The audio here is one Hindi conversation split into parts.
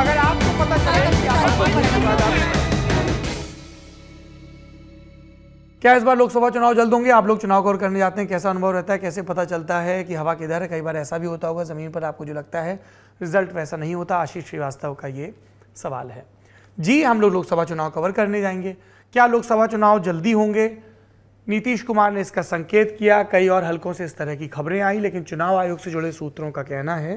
अगर आपको पता चले तो क्या इस बार लोकसभा चुनाव जल्द होंगे आप लोग चुनाव कवर करने जाते हैं कैसा अनुभव रहता है कैसे पता चलता है कि हवा किधर है कई बार ऐसा भी होता होगा ज़मीन पर आपको जो लगता है रिजल्ट वैसा नहीं होता आशीष श्रीवास्तव का ये सवाल है जी हम लोग लोकसभा चुनाव कवर करने जाएंगे क्या लोकसभा चुनाव जल्दी होंगे नीतीश कुमार ने इसका संकेत किया कई और हलकों से इस तरह की खबरें आई लेकिन चुनाव आयोग से जुड़े सूत्रों का कहना है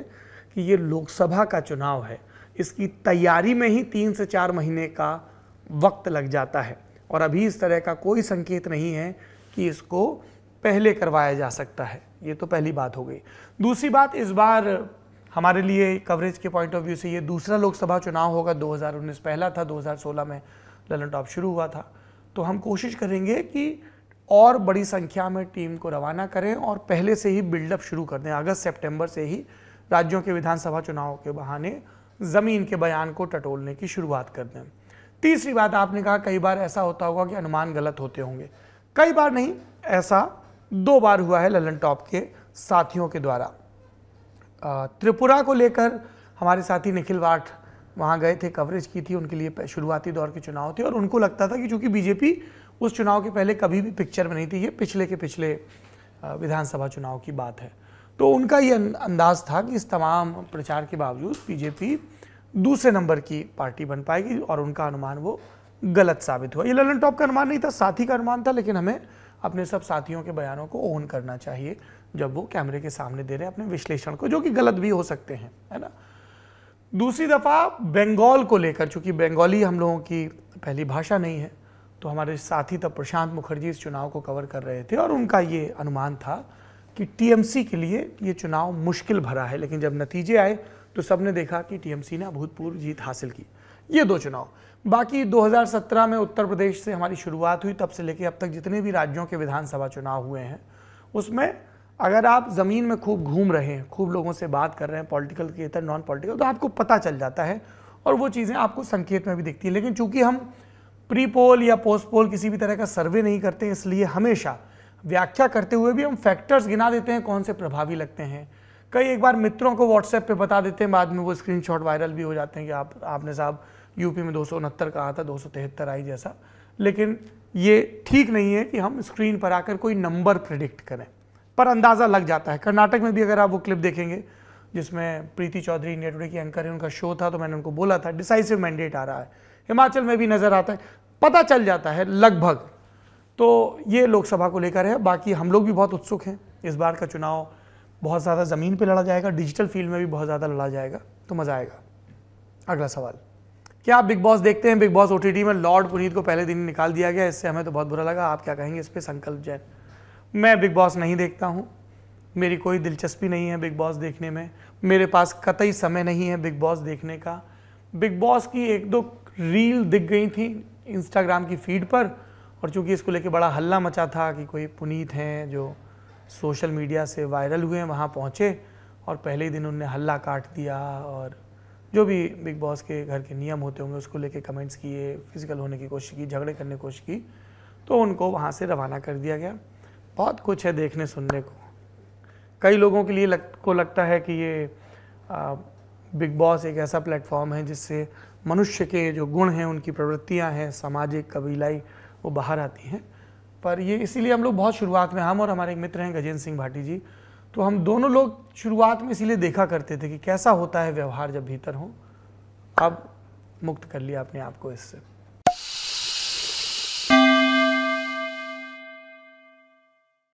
कि ये लोकसभा का चुनाव है इसकी तैयारी में ही तीन से चार महीने का वक्त लग जाता है और अभी इस तरह का कोई संकेत नहीं है कि इसको पहले करवाया जा सकता है ये तो पहली बात हो गई दूसरी बात इस बार हमारे लिए कवरेज के पॉइंट ऑफ व्यू से ये दूसरा लोकसभा चुनाव होगा 2019 पहला था 2016 में ललन टॉप शुरू हुआ था तो हम कोशिश करेंगे कि और बड़ी संख्या में टीम को रवाना करें और पहले से ही बिल्डअप शुरू कर दें अगस्त सेप्टेम्बर से ही राज्यों के विधानसभा चुनाव के बहाने ज़मीन के बयान को टटोलने की शुरुआत कर दें तीसरी बात आपने कहा कई बार ऐसा होता होगा कि अनुमान गलत होते होंगे कई बार नहीं ऐसा दो बार हुआ है ललन टॉप के साथियों के द्वारा त्रिपुरा को लेकर हमारे साथी निखिल वाठ वहाँ गए थे कवरेज की थी उनके लिए शुरुआती दौर के चुनाव थे और उनको लगता था कि चूंकि बीजेपी उस चुनाव के पहले कभी भी पिक्चर में नहीं थी ये पिछले के पिछले विधानसभा चुनाव की बात है तो उनका ये अं-, अंदाज था कि इस तमाम प्रचार के बावजूद बीजेपी दूसरे नंबर की पार्टी बन पाएगी और उनका अनुमान वो गलत साबित हुआ ये ललन टॉप का अनुमान नहीं था साथी का अनुमान था लेकिन हमें अपने सब साथियों के बयानों को ओन करना चाहिए जब वो कैमरे के सामने दे रहे हैं अपने विश्लेषण को जो कि गलत भी हो सकते हैं है ना दूसरी दफ़ा बंगाल को लेकर चूंकि बंगाली हम लोगों की पहली भाषा नहीं है तो हमारे साथी तब प्रशांत मुखर्जी इस चुनाव को कवर कर रहे थे और उनका ये अनुमान था कि टीएमसी के लिए ये चुनाव मुश्किल भरा है लेकिन जब नतीजे आए तो सबने देखा कि टीएमसी ने अभूतपूर्व जीत हासिल की ये दो चुनाव बाकी 2017 में उत्तर प्रदेश से हमारी शुरुआत हुई तब से लेके अब तक जितने भी राज्यों के विधानसभा चुनाव हुए हैं उसमें अगर आप ज़मीन में खूब घूम रहे हैं खूब लोगों से बात कर रहे हैं पॉलिटिकल के तहत नॉन पॉलिटिकल तो आपको पता चल जाता है और वो चीज़ें आपको संकेत में भी दिखती हैं लेकिन चूंकि हम प्री पोल या पोस्ट पोल किसी भी तरह का सर्वे नहीं करते इसलिए हमेशा व्याख्या करते हुए भी हम फैक्टर्स गिना देते हैं कौन से प्रभावी लगते हैं कई एक बार मित्रों को व्हाट्सएप पे बता देते हैं बाद में वो स्क्रीनशॉट वायरल भी हो जाते हैं कि आप आपने साहब यूपी में दो कहा था दो आई जैसा लेकिन ये ठीक नहीं है कि हम स्क्रीन पर आकर कोई नंबर प्रिडिक्ट करें पर अंदाज़ा लग जाता है कर्नाटक में भी अगर आप वो क्लिप देखेंगे जिसमें प्रीति चौधरी इंडिया टुडे की एंकर है उनका शो था तो मैंने उनको बोला था डिसाइसिव मैंडेट आ रहा है हिमाचल में भी नज़र आता है पता चल जाता है लगभग तो ये लोकसभा को लेकर है बाकी हम लोग भी बहुत उत्सुक हैं इस बार का चुनाव बहुत ज़्यादा ज़मीन पे लड़ा जाएगा डिजिटल फील्ड में भी बहुत ज़्यादा लड़ा जाएगा तो मज़ा आएगा अगला सवाल क्या आप बिग बॉस देखते हैं बिग बॉस ओ में लॉर्ड पुनीत को पहले दिन निकाल दिया गया इससे हमें तो बहुत बुरा लगा आप क्या कहेंगे इस पर संकल्प जैन मैं बिग बॉस नहीं देखता हूँ मेरी कोई दिलचस्पी नहीं है बिग बॉस देखने में मेरे पास कतई समय नहीं है बिग बॉस देखने का बिग बॉस की एक दो रील दिख गई थी इंस्टाग्राम की फीड पर और चूंकि इसको लेके बड़ा हल्ला मचा था कि कोई पुनीत हैं जो सोशल मीडिया से वायरल हुए वहाँ पहुँचे और पहले ही दिन उनने हल्ला काट दिया और जो भी बिग बॉस के घर के नियम होते होंगे उसको लेके कमेंट्स किए फिजिकल होने की कोशिश की झगड़े करने की कोशिश की तो उनको वहाँ से रवाना कर दिया गया बहुत कुछ है देखने सुनने को कई लोगों के लिए लग, को लगता है कि ये आ, बिग बॉस एक ऐसा प्लेटफॉर्म है जिससे मनुष्य के जो गुण हैं उनकी प्रवृत्तियाँ हैं सामाजिक कबीलाई वो बाहर आती हैं पर ये इसीलिए हम लोग बहुत शुरुआत में हम और हमारे मित्र हैं गजेंद्र सिंह भाटी जी तो हम दोनों लोग शुरुआत में इसीलिए देखा करते थे कि कैसा होता है व्यवहार जब भीतर हो अब मुक्त कर लिया अपने आप को इससे